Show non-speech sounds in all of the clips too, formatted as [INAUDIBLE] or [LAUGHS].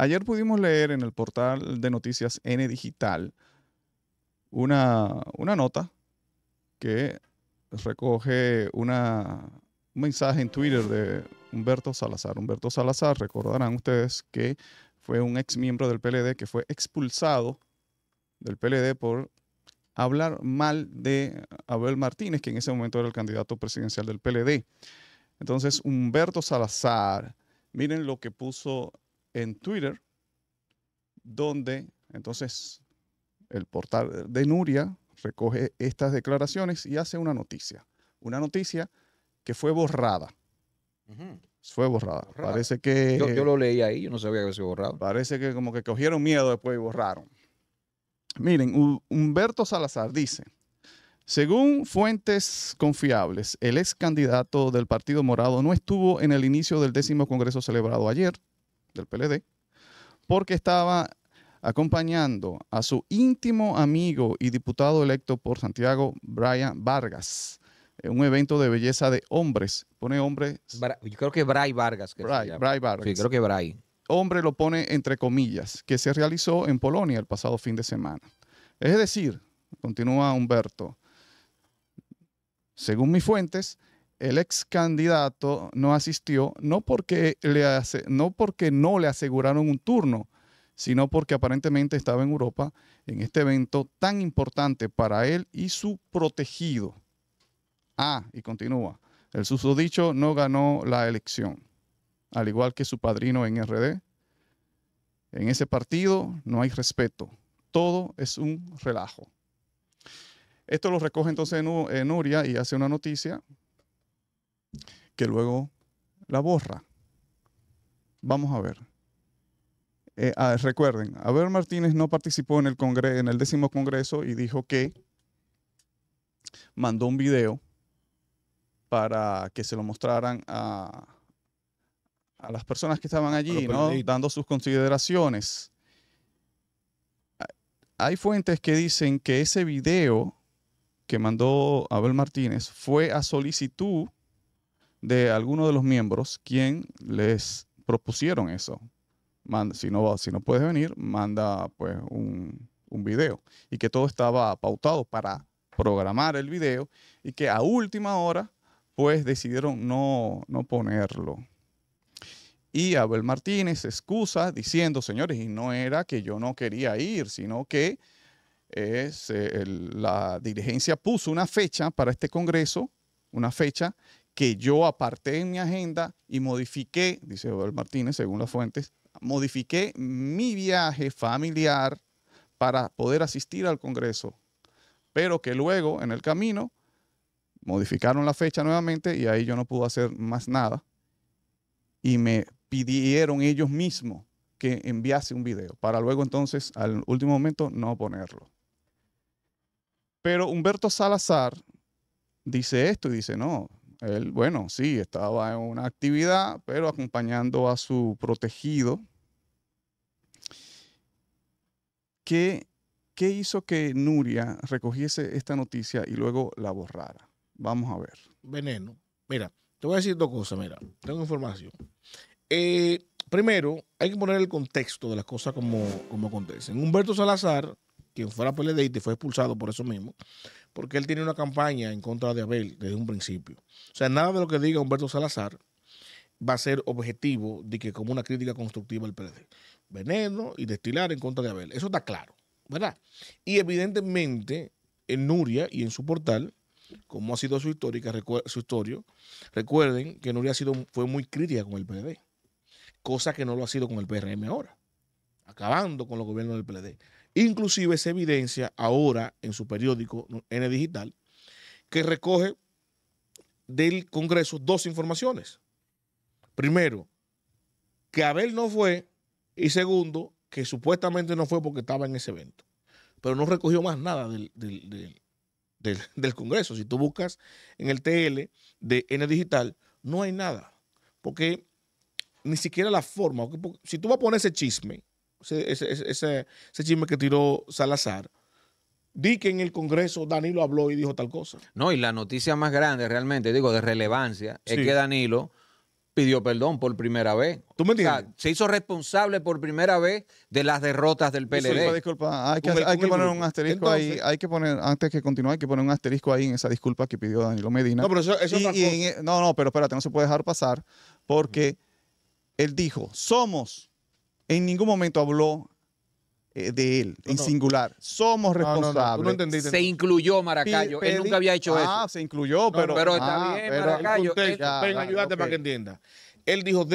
Ayer pudimos leer en el portal de noticias N Digital una, una nota que recoge una, un mensaje en Twitter de Humberto Salazar. Humberto Salazar, recordarán ustedes que fue un ex miembro del PLD que fue expulsado del PLD por hablar mal de Abel Martínez, que en ese momento era el candidato presidencial del PLD. Entonces, Humberto Salazar, miren lo que puso en Twitter, donde entonces el portal de Nuria recoge estas declaraciones y hace una noticia. Una noticia que fue borrada. Fue borrada. Parece que. Yo, lo leí ahí, yo no sabía que había sido borrado. Parece que como que cogieron miedo después y borraron. Miren, Humberto Salazar dice: según fuentes confiables, el ex candidato del Partido Morado no estuvo en el inicio del décimo congreso celebrado ayer, del PLD, porque estaba acompañando a su íntimo amigo y diputado electo por Santiago, Brian Vargas, en un evento de belleza de hombres. Pone hombres. Yo creo que Brian Vargas. Que Vargas. Sí, creo que Brian. Hombre lo pone entre comillas, que se realizó en Polonia el pasado fin de semana. Es decir, continúa Humberto, según mis fuentes, el ex candidato no asistió, no porque, no no le aseguraron un turno, sino porque aparentemente estaba en Europa en este evento tan importante para él y su protegido. Ah, y continúa, el susodicho no ganó la elección, al igual que su padrino en RD. En ese partido no hay respeto, todo es un relajo. Esto lo recoge entonces eh, Nuria y hace una noticia que luego la borra. Vamos a ver. Eh, ah, recuerden, Abel Martínez no participó en el, en el décimo congreso y dijo que mandó un video para que se lo mostraran a, a las personas que estaban allí, ¿no? dando sus consideraciones. Hay fuentes que dicen que ese video que mandó Abel Martínez fue a solicitud de alguno de los miembros quien les propusieron eso. si, no, si no puedes venir, manda pues un, un video. Y que todo estaba pautado para programar el video y que a última hora pues decidieron no, no ponerlo. Y Abel Martínez se excusa diciendo, señores, y no era que yo no quería ir, sino que es, eh, la dirigencia puso una fecha para este Congreso, una fecha que yo aparté en mi agenda y modifiqué, dice Eduardo Martínez, según las fuentes, modifiqué mi viaje familiar para poder asistir al Congreso, pero que luego en el camino modificaron la fecha nuevamente y ahí yo no pude hacer más nada. Y me pidieron ellos mismos que enviase un video, para luego entonces al último momento no ponerlo. Pero Humberto Salazar dice esto y dice, no, él, bueno, sí, estaba en una actividad, pero acompañando a su protegido. ¿Qué, qué hizo que Nuria recogiese esta noticia y luego la borrara? Vamos a ver. Veneno. Mira, te voy a decir dos cosas, mira, tengo información. Eh, primero, hay que poner el contexto de las cosas como, acontecen. Humberto Salazar, quien la PLD y fue expulsado por eso mismo, porque él tiene una campaña en contra de Abel desde un principio. O sea, nada de lo que diga Humberto Salazar va a ser objetivo de que como una crítica constructiva al PLD. Veneno y destilar en contra de Abel. Eso está claro, ¿verdad? Y evidentemente en Nuria y en su portal, como ha sido su histórica, su historia, recuerden que Nuria sido, fue muy crítica con el PLD, cosa que no lo ha sido con el PRM ahora, acabando con los gobiernos del PLD. Inclusive se evidencia ahora en su periódico N Digital que recoge del Congreso dos informaciones. Primero, que Abel no fue y segundo, que supuestamente no fue porque estaba en ese evento. Pero no recogió más nada del, Congreso. Si tú buscas en el TL de N Digital, no hay nada. Porque ni siquiera la forma. si tú vas a poner ese chisme, ese, ese, ese, chisme que tiró Salazar, di que en el Congreso Danilo habló y dijo tal cosa. No, y la noticia más grande realmente, digo, de relevancia, es que Danilo pidió perdón por primera vez. ¿Tú me se hizo responsable por primera vez de las derrotas del PLD. disculpa, hay que, poner un asterisco ahí, hay que poner, antes que continúe, hay que poner un asterisco ahí en esa disculpa que pidió Danilo Medina. No, pero eso, e, no, no, pero espérate, no se puede dejar pasar porque él dijo, somos en ningún momento habló eh, de él, en singular. Somos responsables. se incluyó Maracayo. él nunca había hecho ah, eso. Ah, se incluyó, pero. pero está ah, ah, bien, Maracayo. Contexto, ayúdate para que entienda. Él dijo: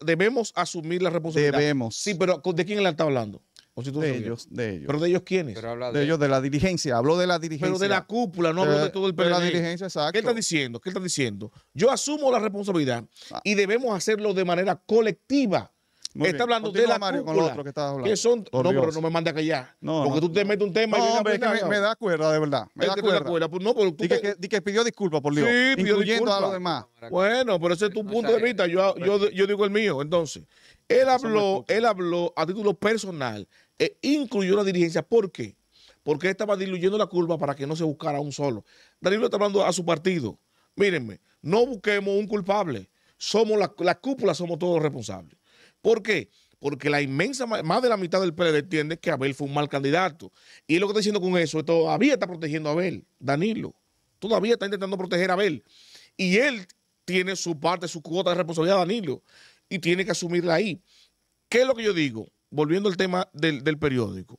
debemos asumir la responsabilidad. Debemos. Sí, pero ¿de quién él está hablando? de ellos, de ellos. ¿Pero de ellos quiénes? de, ellos, de la dirigencia. Habló de la dirigencia. Pero de la cúpula, no habló de, todo el PLD. De la dirigencia, exacto. ¿Qué está diciendo? ¿Qué está diciendo? Yo asumo la responsabilidad y debemos hacerlo de manera colectiva está hablando de la con que hablando. son, no, pero no me mande a callar. porque tú te metes un tema no, y me, da cuerda, de verdad. Me da cuerda. cuerda. Pues, no, porque tú que, que, pidió disculpas por Dios, sí, incluyendo a los demás. Bueno, pero ese es tu punto de vista. Yo, digo el mío, entonces. Él habló, él habló a título personal e incluyó la dirigencia. ¿Por qué? Porque estaba diluyendo la culpa para que no se buscara un solo. Danilo está hablando a su partido. Mírenme, no busquemos un culpable. Somos la, la cúpula, somos todos responsables. ¿Por qué? Porque la inmensa, más de la mitad del PLD entiende que Abel fue un mal candidato. Y lo que está diciendo con eso es todavía está protegiendo a Abel, Danilo. Todavía está intentando proteger a Abel. Y él tiene su parte, su cuota de responsabilidad, Danilo. Y tiene que asumirla ahí. ¿Qué es lo que yo digo? Volviendo al tema del, del periódico.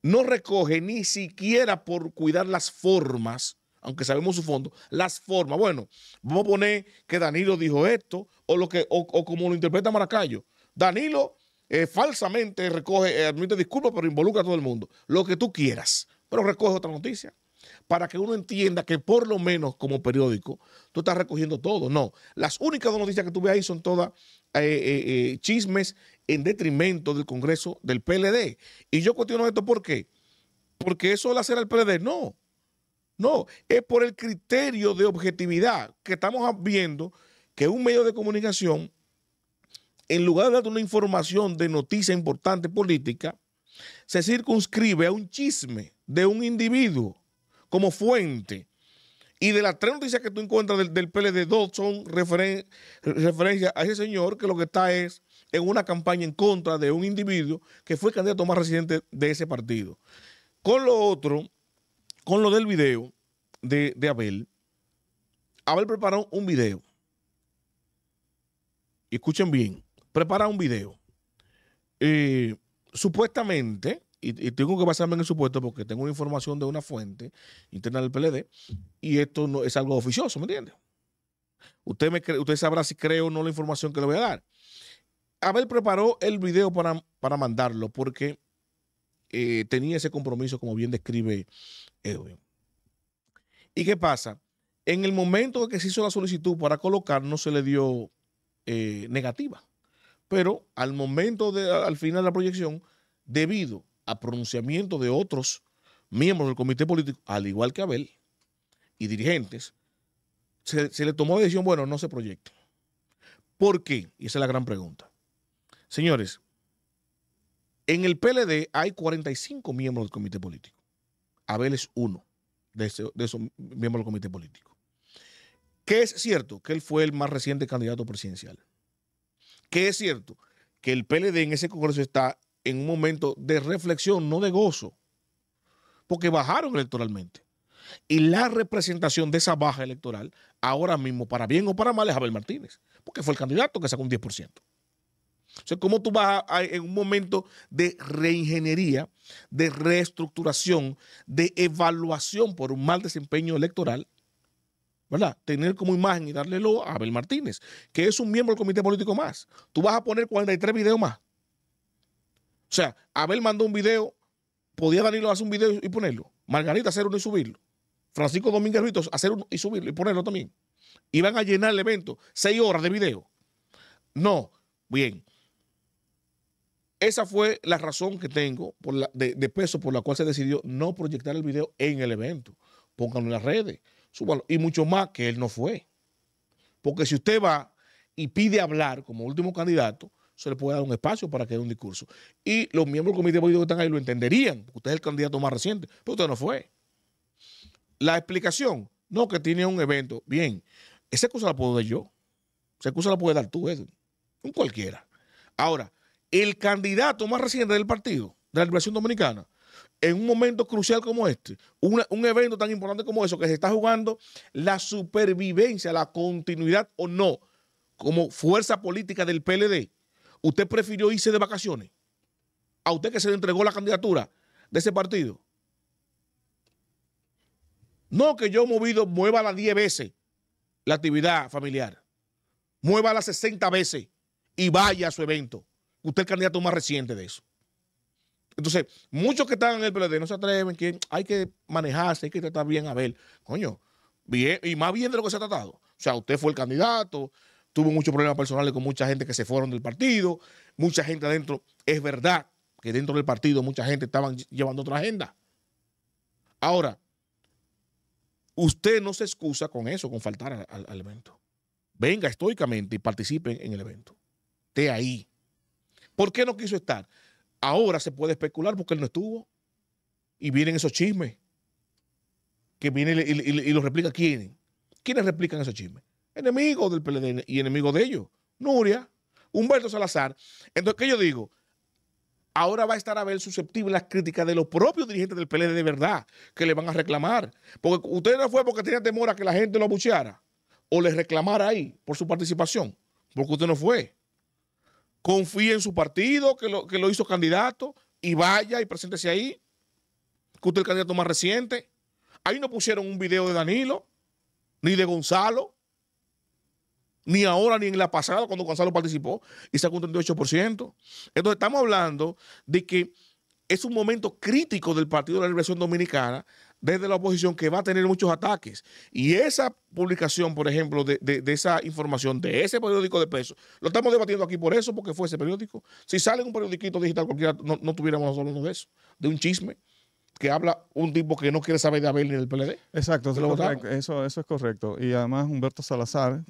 No recoge ni siquiera por cuidar las formas aunque sabemos su fondo, las formas. Bueno, vamos a poner que Danilo dijo esto o, lo que, como lo interpreta Maracayo. Danilo eh, falsamente recoge, eh, admite disculpas, pero involucra a todo el mundo. Lo que tú quieras, pero recoge otra noticia para que uno entienda que por lo menos como periódico tú estás recogiendo todo. No, las únicas dos noticias que tú ves ahí son todas eh, chismes en detrimento del Congreso del PLD. Y yo cuestiono esto, ¿por qué? Porque eso lo hacer al PLD, no. No, es por el criterio de objetividad que estamos viendo que un medio de comunicación, en lugar de dar una información de noticia importante política, se circunscribe a un chisme de un individuo como fuente. Y de las tres noticias que tú encuentras del, PLD, dos son referencias a ese señor que lo que está es en una campaña en contra de un individuo que fue candidato más residente de ese partido. Con lo otro, con lo del video de, Abel, Abel preparó un video. escuchen bien, prepara un video. Eh, supuestamente, y, tengo que basarme en el supuesto porque tengo una información de una fuente interna del PLD, y esto no, es algo oficioso, ¿me entiende? Usted, me usted sabrá si creo o no la información que le voy a dar. Abel preparó el video para, mandarlo porque eh, tenía ese compromiso, como bien describe ¿Y qué pasa? En el momento que se hizo la solicitud para colocar, no se le dio eh, negativa. Pero al momento de, al final de la proyección, debido a pronunciamiento de otros miembros del comité político, al igual que Abel, y dirigentes, se, se le tomó la decisión, bueno, no se proyecta. ¿Por qué? Y esa es la gran pregunta. Señores, en el PLD hay 45 miembros del comité político. Abel es uno de, esos miembros del comité político. ¿Qué es cierto que él fue el más reciente candidato presidencial. Que es cierto que el PLD en ese Congreso está en un momento de reflexión, no de gozo, porque bajaron electoralmente. Y la representación de esa baja electoral, ahora mismo, para bien o para mal, es Abel Martínez, porque fue el candidato que sacó un 10%. O sea, ¿cómo tú vas en un momento de reingeniería, de reestructuración, de evaluación por un mal desempeño electoral, ¿verdad? Tener como imagen y darle lo a Abel Martínez, que es un miembro del comité político más. Tú vas a poner 43 videos más. O sea, Abel mandó un video, podía Danilo hacer un video y ponerlo. Margarita hacer uno y subirlo. Francisco Domínguez Ritos hacer uno y subirlo y ponerlo también. Iban a llenar el evento, seis horas de video. No, bien. Esa fue la razón que tengo por la, de, peso por la cual se decidió no proyectar el video en el evento. Pónganlo en las redes, súbalo. Y mucho más que él no fue. Porque si usted va y pide hablar como último candidato, se le puede dar un espacio para que dé un discurso. Y los miembros del comité político que están ahí lo entenderían, usted es el candidato más reciente, pero usted no fue. La explicación, no, que tiene un evento. Bien, esa cosa la puedo dar yo. Esa cosa la puede dar tú, Edwin. Un cualquiera. Ahora, el candidato más reciente del partido, de la Liberación Dominicana, en un momento crucial como este, un evento tan importante como eso, que se está jugando la supervivencia, la continuidad o no, como fuerza política del PLD, usted prefirió irse de vacaciones. A usted que se le entregó la candidatura de ese partido. No que yo he movido, mueva las 10 veces la actividad familiar. Mueva las 60 veces y vaya a su evento usted es el candidato más reciente de eso. Entonces, muchos que están en el PLD no se atreven, que hay que manejarse, hay que tratar bien a ver. Coño, bien, y más bien de lo que se ha tratado. O sea, usted fue el candidato, tuvo muchos problemas personales con mucha gente que se fueron del partido, mucha gente adentro. Es verdad que dentro del partido mucha gente estaban llevando otra agenda. Ahora, usted no se excusa con eso, con faltar al, al evento. Venga estoicamente y participe en el evento. Esté ahí. ¿Por qué no quiso estar? Ahora se puede especular porque él no estuvo. Y vienen esos chismes. Que vienen y, los replica quién. ¿Quiénes replican esos chismes? Enemigo del PLD y enemigo de ellos. Nuria, Humberto Salazar. Entonces, ¿qué yo digo? Ahora va a estar a ver susceptible las críticas de los propios dirigentes del PLD de verdad, que le van a reclamar. Porque usted no fue porque tenía temor a que la gente lo abucheara o le reclamara ahí por su participación, porque usted no fue confíe en su partido, que lo, que lo hizo candidato, y vaya y preséntese ahí, que usted es el candidato más reciente. Ahí no pusieron un video de Danilo, ni de Gonzalo, ni ahora ni en la pasada, cuando Gonzalo participó y sacó un 38%. Entonces estamos hablando de que es un momento crítico del Partido de la Liberación Dominicana desde la oposición que va a tener muchos ataques. Y esa publicación, por ejemplo, de, esa información de ese periódico de peso, lo estamos debatiendo aquí por eso, porque fue ese periódico. Si sale un periódico digital cualquiera, no, tuviéramos nosotros de eso, de un chisme que habla un tipo que no quiere saber de Abel ni del PLD. Exacto, eso, eso, es correcto. Y además Humberto Salazar,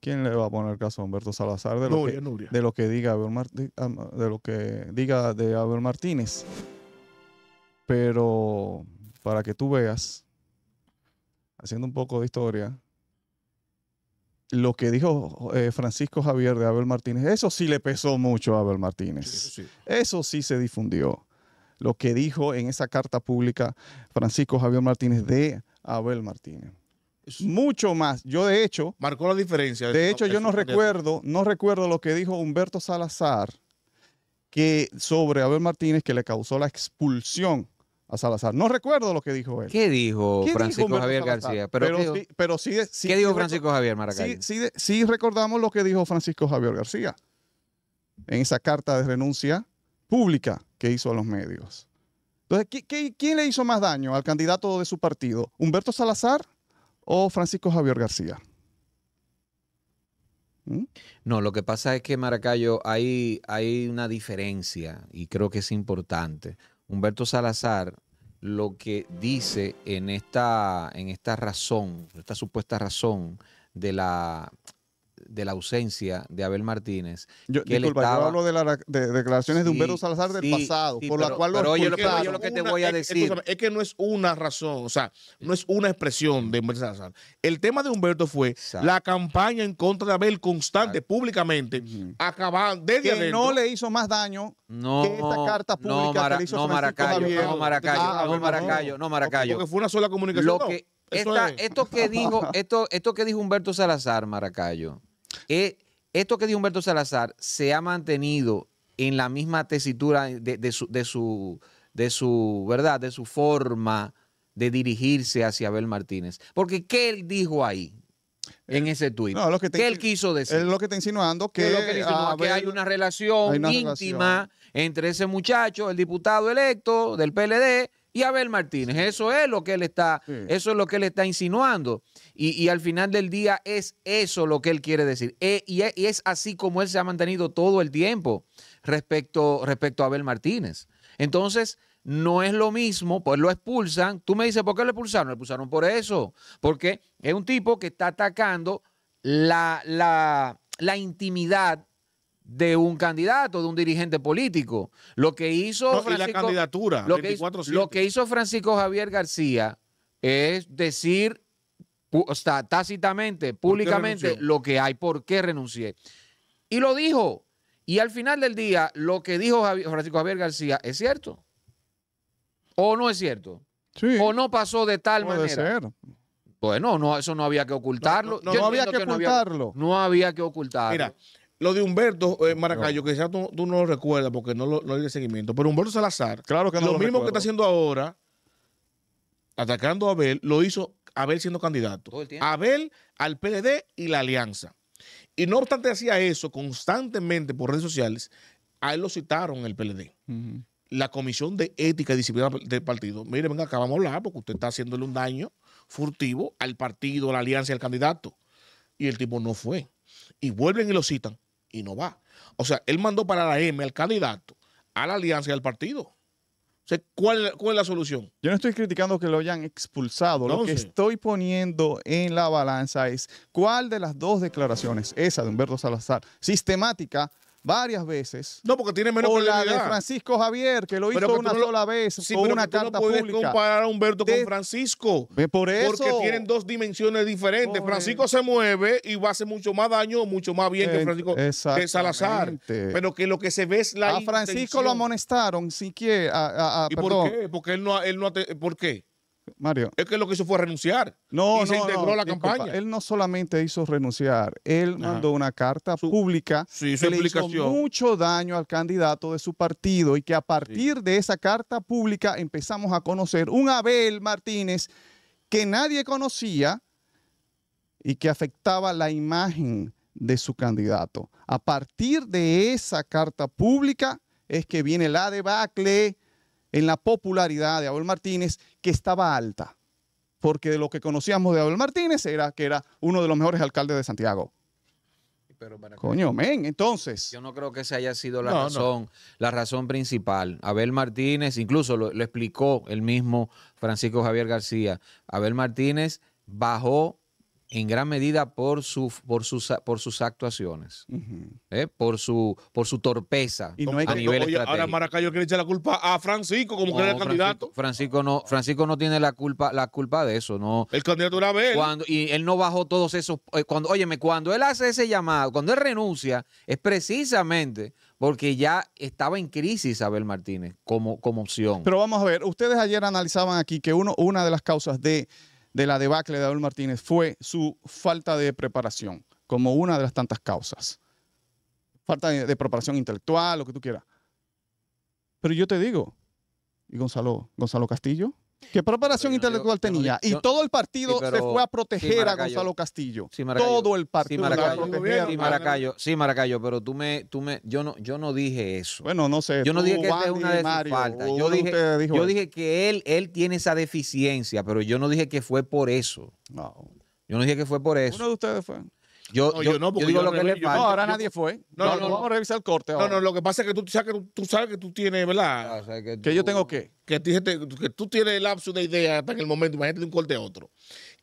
¿quién le va a poner caso a Humberto Salazar de lo, que, De lo que diga de lo que diga de Abel Martínez? Pero para que tú veas, haciendo un poco de historia, lo que dijo eh, Francisco Javier de Abel Martínez, eso sí le pesó mucho a Abel Martínez. eso, sí. se difundió. Lo que dijo en esa carta pública Francisco Javier Martínez de Abel Martínez. Mucho más. Yo de hecho... Marcó la diferencia. De hecho, yo no recuerdo, no recuerdo lo que dijo Humberto Salazar que sobre Abel Martínez que le causó la expulsión a Salazar. No recuerdo lo que dijo él. ¿Qué dijo Francisco Javier García? Pero, ¿qué dijo? Sí, Francisco Javier Maracayo? Sí, recordamos lo que dijo Francisco Javier García en esa carta de renuncia pública que hizo a los medios. Entonces, quién le hizo más daño al candidato de su partido? ¿Humberto Salazar o Francisco Javier García? ¿Mm? No, lo que pasa es que Maracayo hay, hay una diferencia y creo que es importante. Humberto Salazar lo que dice en esta, en esta razón, esta supuesta razón de la de la ausencia de Abel Martínez. Yo, disculpa, estaba... yo hablo de las declaraciones de Humberto Salazar del pasado, por lo cual lo yo lo que te voy a eh, eh, decir. Es, que no es una razón, o sea, no es una expresión de Humberto Salazar. El tema de Humberto fue la campaña en contra de Abel constante, públicamente, acabando desde que no le hizo más daño que esta carta pública no, que ah, no, Maracayo, no, Maracayo, no, Maracayo, no, Maracayo. Porque fue una sola comunicación. Lo que esto, esto que dijo Humberto Salazar, Maracayo, eh, esto que dijo Humberto Salazar se ha mantenido en la misma tesitura de, su, de, su, de su, ¿verdad? De su forma de dirigirse hacia Abel Martínez. Porque ¿qué él dijo ahí? Eh, en ese tuit. que ¿Qué él quiso decir? Es lo que está insinuando que, hay una relación íntima entre ese muchacho, el diputado electo del PLD, y Abel Martínez. Eso es lo que él está, eso es lo que él está insinuando. Y, al final del día es eso lo que él quiere decir. E, e, y, es así como él se ha mantenido todo el tiempo respecto, respecto a Abel Martínez. Entonces, no es lo mismo, pues lo expulsan. Tú me dices, ¿por qué lo expulsaron? Lo expulsaron por eso. Porque es un tipo que está atacando la, la intimidad de un candidato, de un dirigente político. Lo que hizo. la candidatura, lo que, hizo, Francisco Javier García es decir tácitamente, públicamente, lo que hay, por qué renuncié. Y lo dijo. Y al final del día, lo que dijo Francisco Javier García es cierto. ¿O no es cierto? Sí. ¿O no pasó de tal manera? Ser. Bueno, no, eso no había que ocultarlo. No, había que ocultarlo. no había que ocultarlo. Mira, lo de Humberto eh, Maracayo, que ya tú, no lo recuerdas porque no, lo, hay seguimiento, pero Humberto Salazar, claro que lo, mismo que está haciendo ahora, atacando a Abel, lo hizo Abel siendo candidato. Abel al PLD y la alianza. Y no obstante hacía eso constantemente por redes sociales, a él lo citaron el PLD. La Comisión de Ética y Disciplina del Partido, mire, venga, acá vamos a hablar porque usted está haciéndole un daño furtivo al partido, a la alianza y al candidato. Y el tipo no fue. Y vuelven y lo citan y no va. O sea, él mandó para la M al candidato, a la alianza del al partido. O sea, ¿cuál, es la solución? Yo no estoy criticando que lo hayan expulsado. lo que estoy poniendo en la balanza es cuál de las dos declaraciones, esa de Humberto Salazar, sistemática, varias veces. No, porque tiene menos o la de Francisco Javier, que lo hizo una sola vez con una carta no puedes comparar a Humberto con Francisco. Por eso. Porque tienen dos dimensiones diferentes. Francisco se mueve y va a hacer mucho más daño mucho más bien que Francisco que Salazar. Pero que lo que se ve es la A Francisco lo amonestaron, siquiera. A, a, a, por qué? Porque él no, él no... ¿Por qué? Mario. Es que lo que hizo fue renunciar. No, no, se integró la campaña. Él no solamente hizo renunciar, él mandó una carta pública que hizo mucho daño al candidato de su partido y que a partir de esa carta pública empezamos a conocer un Abel Martínez que nadie conocía y que afectaba la imagen de su candidato. A partir de esa carta pública es que viene la debacle en la popularidad de Abel Martínez, que estaba alta, porque de lo que conocíamos de Abel Martínez era que era uno de los mejores alcaldes de Santiago. Pero Coño, men, entonces. Yo no creo que esa haya sido la razón, la razón principal. Abel Martínez, incluso lo, lo explicó el mismo Francisco Javier García, Abel Martínez bajó en gran medida por, su, por, sus, por sus actuaciones, ¿eh? por, su, por su torpeza y no a nivel Ahora Maracayo quiere echar la culpa a Francisco como que era el candidato. Francisco no, Francisco no tiene la culpa, la culpa de eso. No. El candidato era Cuando, y él no bajó todos esos... Eh, cuando, óyeme, cuando él hace ese llamado, cuando él renuncia, es precisamente porque ya estaba en crisis Abel Martínez como, como opción. Pero vamos a ver, ustedes ayer analizaban aquí que uno, una de las causas de de la debacle de Abel Martínez fue su falta de preparación, como una de las tantas causas. Falta de, preparación intelectual, lo que tú quieras. Pero yo te digo, y Gonzalo, Gonzalo Castillo, ¿Qué preparación intelectual tenía? y todo el partido se fue a proteger a Gonzalo Castillo. todo el partido. Maracayo, sí, Maracayo, sí, pero tú me, tú me, yo no, yo no dije eso. Bueno, no sé. Yo no dije que es una de Yo dije, yo dije que él, él tiene esa deficiencia, pero yo no dije que fue por eso. No. Yo no dije que fue por eso. Uno de ustedes fue. Yo, no, yo, no, porque No, ahora nadie fue. No, no, no, vamos a revisar el corte. Ahora. No, no, lo que pasa es que tú, sabes que tú, sabes que tú tienes, ¿verdad? Ah, que, yo tengo qué. Que, que tú tienes el lapso de idea hasta el momento, imagínate de un corte a otro.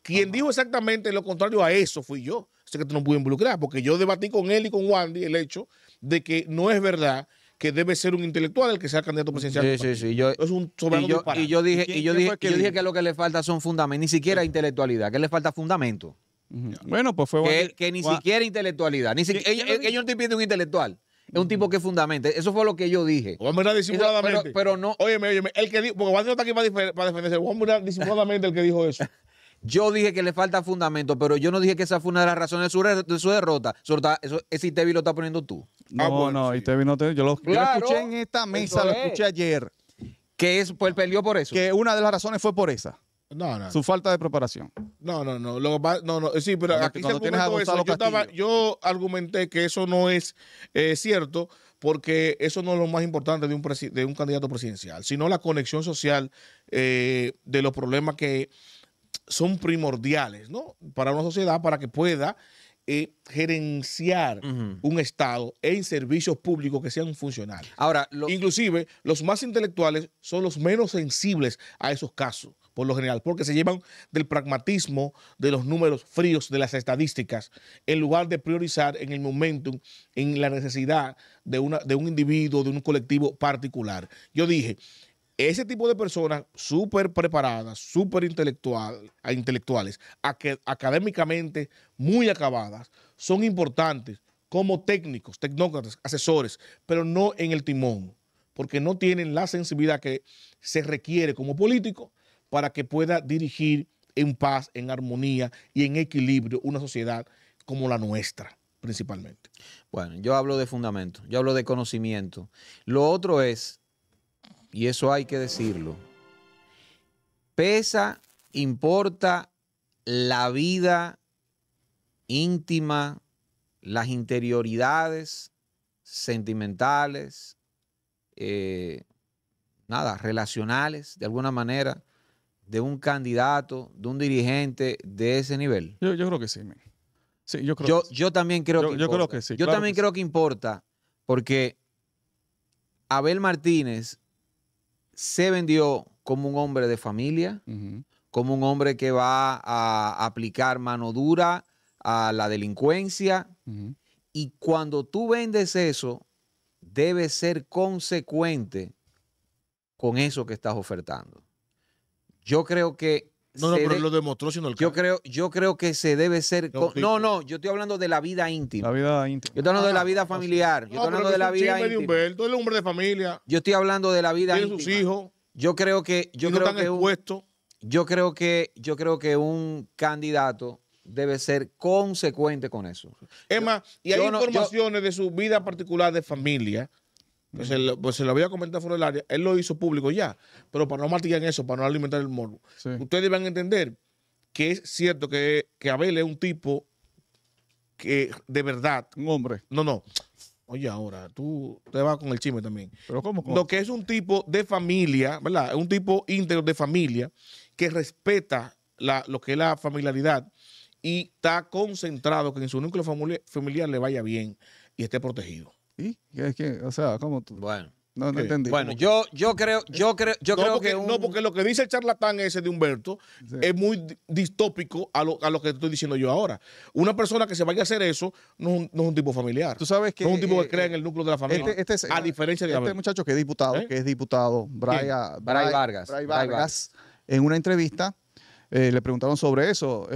Quien dijo exactamente lo contrario a eso fui yo. Así que tú no pude involucrar, porque yo debatí con él y con Wandy el hecho de que no es verdad que debe ser un intelectual el que sea el candidato presidencial. Sí, sí, sí. es un y yo, y yo, dije, y yo, dije, yo dije que lo que le falta son fundamentos, ni siquiera intelectualidad, que le falta fundamento. Bueno, pues fue... Que, que ni siquiera intelectualidad. Ni siquiera, ellos, no te piden un intelectual. Es un mm. tipo que fundamenta. Eso fue lo que yo dije. Voy a mirar disimuladamente. Pero, pero, no. Óyeme, El que dijo, porque Juan no está aquí para, defenderse. Voy a mirar disimuladamente el que dijo eso. [LAUGHS] Yo dije que le falta fundamento, pero yo no dije que esa fue una de las razones de su, derrota. Eso eso, ese Itevi lo está poniendo tú. No, ah, bueno, no, sí. no te. Yo lo, escuché en esta mesa, lo escuché ayer. Que es, pues, peleó por eso. Que una de las razones fue por esa. Su falta de preparación. No, no, no. no, no. Sí, pero aquí se Yo, argumenté que eso no es eh, cierto porque eso no es lo más importante de un, candidato presidencial, sino la conexión social eh, de los problemas que son primordiales, Para una sociedad, para que pueda eh, gerenciar un Estado en servicios públicos que sean funcionales. Ahora, inclusive los más intelectuales son los menos sensibles a esos casos por lo general, porque se llevan del pragmatismo de los números fríos de las estadísticas, en lugar de priorizar en el momentum, en la necesidad de, una, de un individuo, de un colectivo particular. Yo dije, ese tipo de personas súper preparadas, súper intelectual, intelectuales, académicamente muy acabadas, son importantes como técnicos, tecnócratas, asesores, pero no en el timón, porque no tienen la sensibilidad que se requiere como político para que pueda dirigir en paz, en armonía y en equilibrio una sociedad como la nuestra, principalmente. Bueno, yo hablo de fundamento, yo hablo de conocimiento. Lo otro es, y eso hay que decirlo, pesa, importa la vida íntima, las interioridades sentimentales, eh, nada, relacionales, de alguna manera, de un candidato, de un dirigente de ese nivel? Yo, creo que sí, yo, también creo que importa. también creo que importa porque Abel Martínez se vendió como un hombre de familia, como un hombre que va a aplicar mano dura a la delincuencia. Y cuando tú vendes eso, debes ser consecuente con eso que estás ofertando. Yo creo que. No, no, pero lo demostró sino el yo creo, yo creo que se debe ser. No, pues. no, yo estoy hablando de la vida íntima. La vida íntima. Yo estoy hablando de la ah, vida familiar. yo estoy hablando de la vida íntima. el hombre de familia. Yo estoy hablando de la vida tiene íntima. sus hijos. Yo creo que. Yo creo que un... yo creo que, yo creo que un candidato debe ser consecuente con eso. Es más, y hay informaciones de su vida particular de familia pues, se lo voy pues a comentar fuera del área, él lo hizo público ya, pero para no en eso, para no alimentar el morbo. Ustedes van a entender que es cierto que, que Abel es un tipo que de verdad. Un hombre. No, no. Oye, ahora, tú te vas con el chisme también. Pero ¿cómo? Lo que es un tipo de familia, ¿verdad? Es un tipo íntegro de familia que respeta lo que es la familiaridad y está concentrado que en su núcleo familiar le vaya bien y esté protegido. ¿Y? ¿Qué, qué? O sea, ¿cómo tú? Bueno. No, entendí. Bueno, yo, yo creo, yo creo, yo creo que. No, porque lo que dice el charlatán ese de Humberto es muy distópico a lo, a lo que estoy diciendo yo ahora. Una persona que se vaya a hacer eso no, es un, tipo familiar. Tú sabes que. es un tipo que eh, crea eh, en el núcleo de la familia. Este, este a eh, diferencia de. Este muchacho que es diputado, que es diputado, Brian, ah, Vargas. Bray Vargas, en una entrevista le preguntaron sobre eso.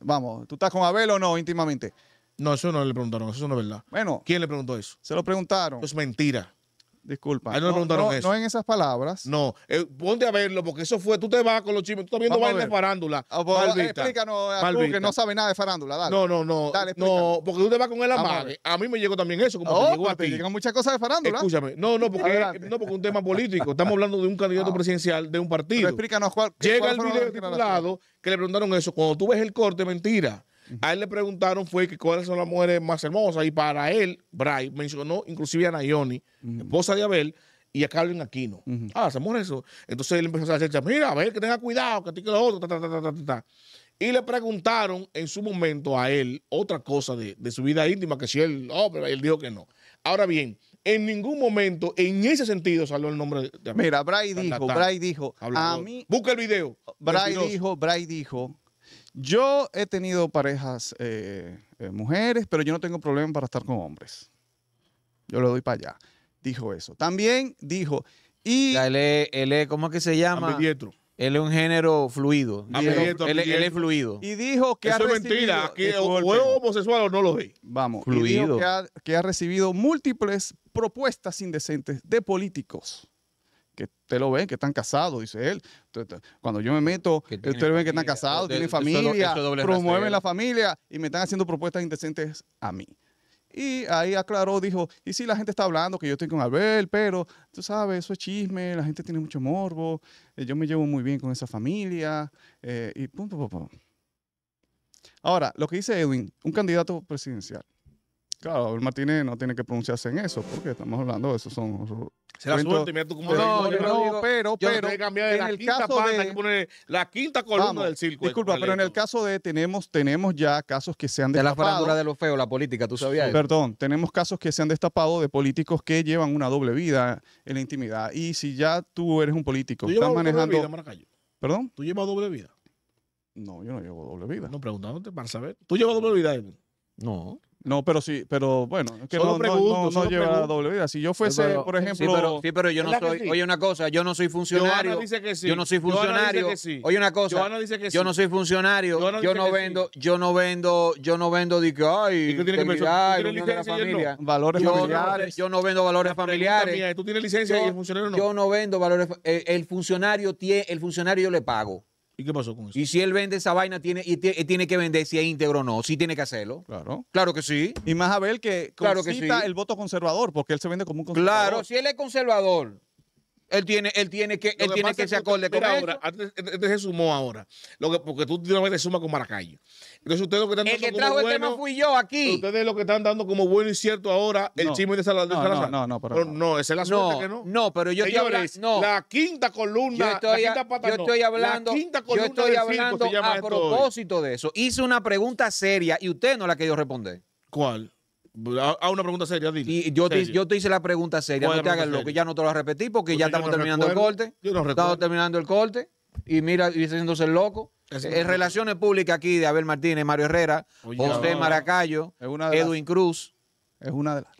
vamos, ¿tú estás con Abel o no íntimamente? No, eso no le preguntaron, eso no es verdad. Bueno. ¿Quién le preguntó eso? Se lo preguntaron. es mentira. Disculpa. A no, no le preguntaron eso. No en esas palabras. No. Eh, ponte a verlo, porque eso fue. Tú te vas con los chismes. Tú estás viendo vainas de farándula. Ah, pues, eh, explícanos eh, a que no sabe nada de farándula. Dale. No, no, no. Dale, no, porque tú te vas con el amague. A mí me llegó también eso. Como oh, te llegó a ti. llegan muchas cosas de farándula. Escúchame. No, no, porque, es no, porque un tema político. Estamos hablando de un candidato presidencial de un partido. Pero explícanos cuál. Llega el video titulado que le preguntaron eso. Cuando tú ves el corte, mentira. A él le preguntaron fue que cuáles son las mujeres más hermosas y para él, Bray mencionó inclusive a Nayoni, esposa de Abel, y a Carmen Aquino. Ah, se eso. Entonces él empezó a decir, mira, a ver, que tenga cuidado, que te que otro, ta, ta, ta, Y le preguntaron en su momento a él otra cosa de, su vida íntima, que si él, oh, pero él dijo que no. Ahora bien, en ningún momento en ese sentido salió el nombre de Mira, Bray dijo, Bray dijo, a mí Busca el video. Bray dijo, Bray dijo yo he tenido parejas eh, eh, mujeres, pero yo no tengo problema para estar con hombres. Yo lo doy para allá. Dijo eso. También dijo. Y. él, ¿cómo es que se llama? Él es un género fluido. él, es fluido. Y dijo que eso es mentira. Que o homosexual o no lo es. Vamos. Fluido. que ha recibido múltiples propuestas indecentes de políticos que usted lo ven que están casados, dice él. Cuando yo me meto, ustedes ven que están casados, tienen familia, promueven la familia y me están haciendo propuestas indecentes a mí. Y ahí aclaró, dijo, y sí, la gente está hablando que yo estoy con Abel, pero tú sabes, eso es chisme, la gente tiene mucho morbo, eh, yo me llevo muy bien con esa familia, eh, y punto. Ahora, lo que dice Edwin, un candidato presidencial, claro, el Martínez no tiene que pronunciarse en eso, porque estamos hablando de esos son... Será suerte, mira tú cómo No, no, pero, pero, en el caso de... Hay que la quinta columna del circo. Disculpa, pero en el caso de, tenemos, tenemos ya casos que se han destapado... De la de lo feo, la política, tú sabías eso? Perdón, tenemos casos que se han destapado de políticos que llevan una doble vida en la intimidad. Y si ya tú eres un político, estás manejando... Doble vida, Maracayo. ¿Perdón? ¿Tú llevas doble vida? No, yo no llevo doble vida. No, preguntándote para saber. ¿Tú llevas doble vida, Edwin? No. No, pero sí, pero bueno, que no, no, lleva doble vida. Si yo fuese, por ejemplo. Sí pero, yo no soy. Oye, una cosa, yo no soy funcionario. Yo no soy funcionario. oye, una cosa. Dice que yo no soy funcionario. Yo no vendo, yo no vendo, yo no vendo de que ay, que Yo no Valores familiares. yo no vendo valores familiares. tú tienes licencia yo, y el funcionario no. Yo no vendo valores. Eh, el funcionario tiene, el funcionario yo le pago. ¿Y qué pasó con eso? Y si él vende esa vaina, tiene, y tiene que vender si es íntegro o no. Sí tiene que hacerlo. Claro. Claro que sí. Y más a que que el voto conservador, porque él se vende como un conservador. Claro, si él es conservador él tiene, él tiene que, él tiene que, se acorde con ahora, antes, este se sumó ahora. porque tú de una vez te sumas con Maracayo. Entonces ustedes lo que están dando El que trajo el tema fui yo aquí. Ustedes lo que están dando como bueno y cierto ahora, el chisme de Salazar. No, no, no, no, pero, no, esa es la suerte que no. No, pero yo Señores, estoy hablando. La quinta columna. Yo estoy, la quinta pata, yo estoy hablando. yo estoy hablando a propósito de eso. Hice una pregunta seria y usted no la quería responder. ¿Cuál? A una pregunta seria, Y yo, te, hice la pregunta seria. No te hagas lo que ya no te lo repetí porque, pues ya estamos terminando el corte. estamos terminando el corte. Y mira, y haciéndose el loco. en eh, relaciones públicas aquí de Abel Martínez, Mario Herrera, José ah. Maracayo, Edwin Cruz. Es una de las.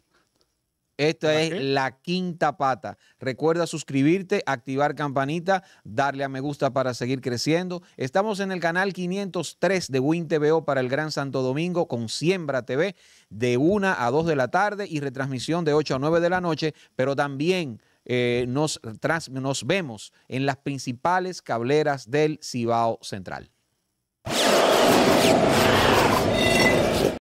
Esta es la quinta pata. Recuerda suscribirte, activar campanita, darle a me gusta para seguir creciendo. Estamos en el canal 503 de Win TVO para el Gran Santo Domingo con Siembra TV de 1 a 2 de la tarde y retransmisión de 8 a 9 de la noche, pero también eh, nos, nos vemos en las principales cableras del Cibao Central.